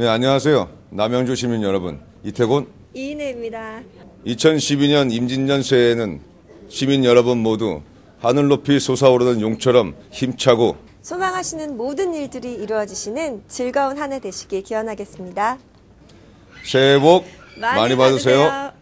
네, 안녕하세요. 남양주 시민 여러분. 이태곤 이인혜입니다. 2012년 임진년 새해에는 시민 여러분 모두 하늘 높이 솟아오르는 용처럼 힘차고 소망하시는 모든 일들이 이루어지시는 즐거운 한 해 되시길 기원하겠습니다. 새해 복 많이, 많이 받으세요. 받으세요.